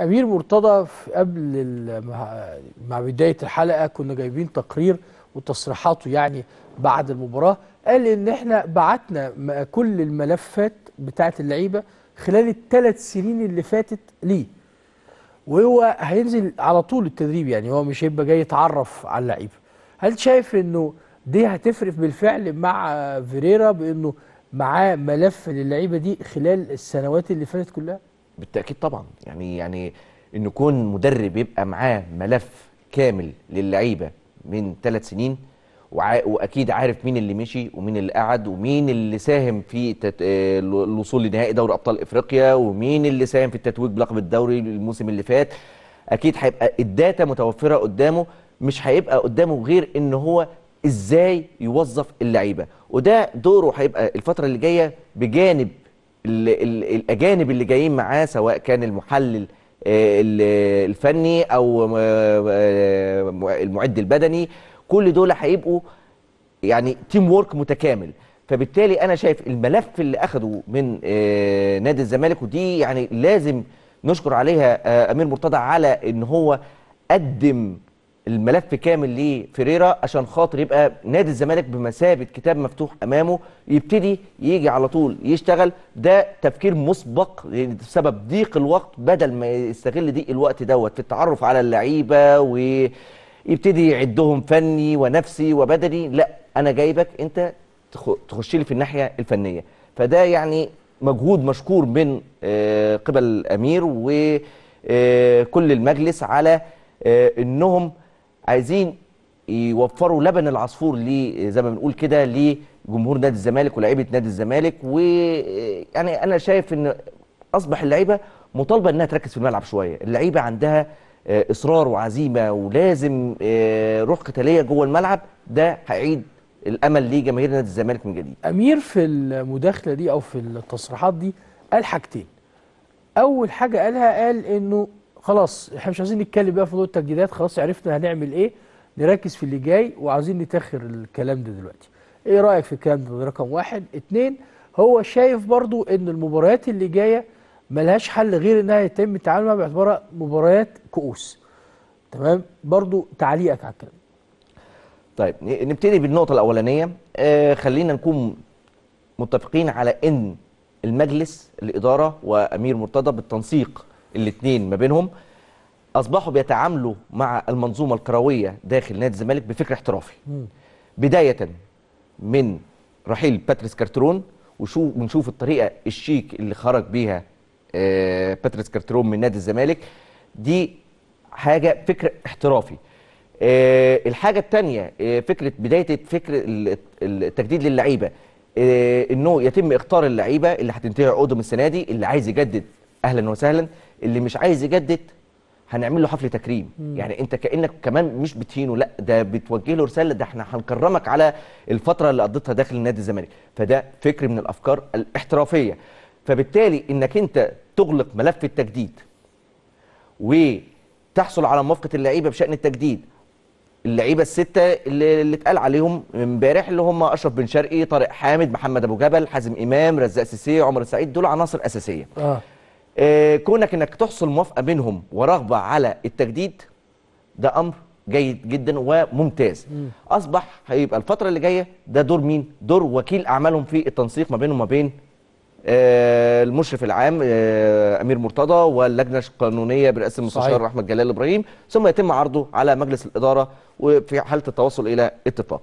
أمير مرتضى قبل مع بداية الحلقة كنا جايبين تقرير وتصريحاته يعني بعد المباراة قال إن إحنا بعتنا كل الملفات بتاعة اللعيبة خلال الثلاث سنين اللي فاتت ليه وهو هينزل على طول التدريب يعني هو مش هيبقى جاي يتعرف على اللعيبة هل شايف إنه دي هتفرق بالفعل مع فيريرا بإنه معاه ملف للعيبة دي خلال السنوات اللي فاتت كلها؟ بالتاكيد طبعا يعني يعني ان يكون مدرب يبقى معاه ملف كامل للعيبه من ثلاث سنين وع... واكيد عارف مين اللي مشي ومين اللي قعد ومين اللي ساهم في تت... الوصول آه، لنهائي دوري ابطال افريقيا ومين اللي ساهم في التتويج بلقب الدوري الموسم اللي فات اكيد هيبقى الداتا متوفره قدامه مش هيبقى قدامه غير ان هو ازاي يوظف اللعيبه وده دوره هيبقى الفتره اللي جايه بجانب ال ال الاجانب اللي جايين معاه سواء كان المحلل آه، الفني او آه، آه، المعد البدني كل دول هيبقوا يعني تيم وورك متكامل فبالتالي انا شايف الملف اللي اخده من نادي الزمالك ودي يعني لازم نشكر عليها امير مرتضى على ان هو قدم الملف كامل لفريرا عشان خاطر يبقى نادي الزمالك بمثابه كتاب مفتوح امامه يبتدي يجي على طول يشتغل ده تفكير مسبق بسبب ضيق الوقت بدل ما يستغل ضيق الوقت دوت في التعرف على اللعيبه ويبتدي يعدهم فني ونفسي وبدني لا انا جايبك انت تخش لي في الناحيه الفنيه فده يعني مجهود مشكور من آه، قبل الامير وكل آه، المجلس على آه، انهم عايزين يوفروا لبن العصفور ليه زي ما بنقول كده لجمهور نادي الزمالك ولاعيبه نادي الزمالك ويعني انا شايف ان اصبح اللعيبه مطالبه انها تركز في الملعب شويه اللعيبه عندها آه، اصرار وعزيمه ولازم آه، روح قتاليه جوه الملعب ده هيعيد الامل لجماهير نادي الزمالك من جديد امير في المداخله دي او في التصريحات دي قال حاجتين اول حاجه قالها قال انه خلاص احنا مش عايزين نتكلم بقى في موضوع التجديدات خلاص عرفنا هنعمل ايه نركز في اللي جاي وعايزين نتاخر الكلام ده دلوقتي ايه رايك في الكلام ده رقم واحد اتنين هو شايف برضو ان المباريات اللي جايه ملهاش حل غير انها يتم التعامل معها باعتبارها مباريات كؤوس تمام برضو تعليقك على الكلام طيب نبتدي بالنقطه الاولانيه آه خلينا نكون متفقين على ان المجلس الاداره وامير مرتضى بالتنسيق الاثنين ما بينهم اصبحوا بيتعاملوا مع المنظومه الكرويه داخل نادي الزمالك بفكر احترافي بدايه من رحيل باتريس كارترون وشو ونشوف الطريقه الشيك اللي خرج بيها آه، باتريس كارترون من نادي الزمالك دي حاجه فكر احترافي آه، الحاجه الثانيه آه، فكره بدايه فكر التجديد للعيبه انه يتم اختار اللعيبه اللي هتنتهي عقودهم السنه دي اللي عايز يجدد اهلا وسهلا اللي مش عايز يجدد هنعمل له حفل تكريم مم. يعني انت كانك كمان مش بتهينه لا ده بتوجه له رساله ده احنا هنكرمك على الفتره اللي قضيتها داخل نادي الزمالك فده فكر من الافكار الاحترافيه فبالتالي انك انت تغلق ملف التجديد وتحصل على موافقه اللعيبه بشان التجديد اللعيبه السته اللي, اللي اتقال عليهم امبارح اللي هم اشرف بن شرقي طارق حامد محمد ابو جبل حازم امام رزاق سيسي عمر السعيد دول عناصر اساسيه آه. آه، كونك انك تحصل موافقه منهم ورغبه على التجديد ده امر جيد جدا وممتاز اصبح هيبقى الفتره اللي جايه ده دور مين دور وكيل اعمالهم في التنسيق ما بينهم وما بين آه، المشرف العام آه، امير مرتضى واللجنه القانونيه برئاسه المستشار احمد جلال ابراهيم ثم يتم عرضه على مجلس الاداره وفي حاله التوصل الى اتفاق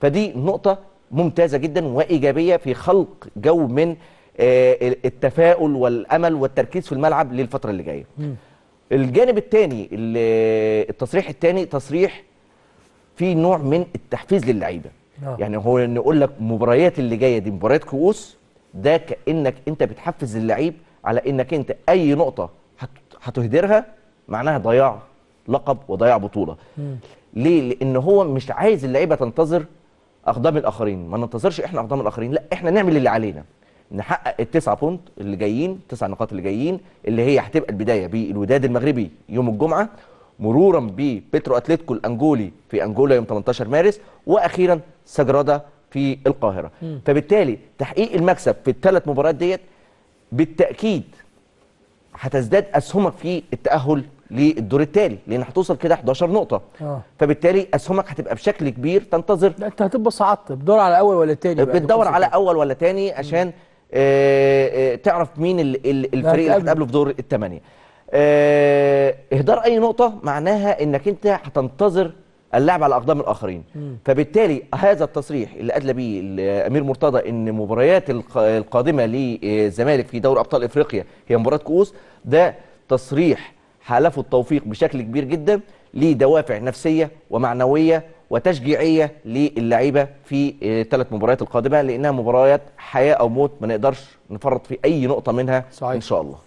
فدي نقطه ممتازه جدا وايجابيه في خلق جو من آه، التفاؤل والامل والتركيز في الملعب للفتره اللي جايه الجانب الثاني التصريح الثاني تصريح فيه نوع من التحفيز للعيبه آه. يعني هو ان يقول لك مباريات اللي جايه دي مباريات كؤوس ده كانك انت بتحفز اللعيب على انك انت اي نقطه هتهدرها معناها ضياع لقب وضياع بطوله ليه لان هو مش عايز اللعيبه تنتظر اقدام الاخرين ما ننتظرش احنا اقدام الاخرين لا احنا نعمل اللي علينا نحقق التسعة بونت اللي جايين تسع نقاط اللي جايين اللي هي هتبقى البدايه بالوداد المغربي يوم الجمعه مرورا ببترو اتلتيكو الانجولي في انجولا يوم 18 مارس واخيرا سجرادا في القاهره م. فبالتالي تحقيق المكسب في الثلاث مباريات ديت بالتاكيد هتزداد اسهمك في التاهل للدور التالي لان هتوصل كده 11 نقطه آه. فبالتالي اسهمك هتبقى بشكل كبير تنتظر لا انت هتبقى صعدت بتدور على اول ولا تاني بتدور على اول ولا تاني عشان م. آه، آه، تعرف مين الفريق اللي هتقابله في دور الثمانيه آه، اهدار اي نقطه معناها انك انت هتنتظر اللعب على اقدام الاخرين مم. فبالتالي هذا التصريح اللي ادلى به الامير مرتضى ان مباريات القادمه للزمالك في دوري ابطال افريقيا هي مباراه كؤوس ده تصريح حالفه التوفيق بشكل كبير جدا لدوافع نفسيه ومعنويه وتشجيعيه للعيبه في الثلاث آه، مباريات القادمه لانها مباريات حياه او موت ما نقدرش نفرط في اي نقطه منها صحيح. ان شاء الله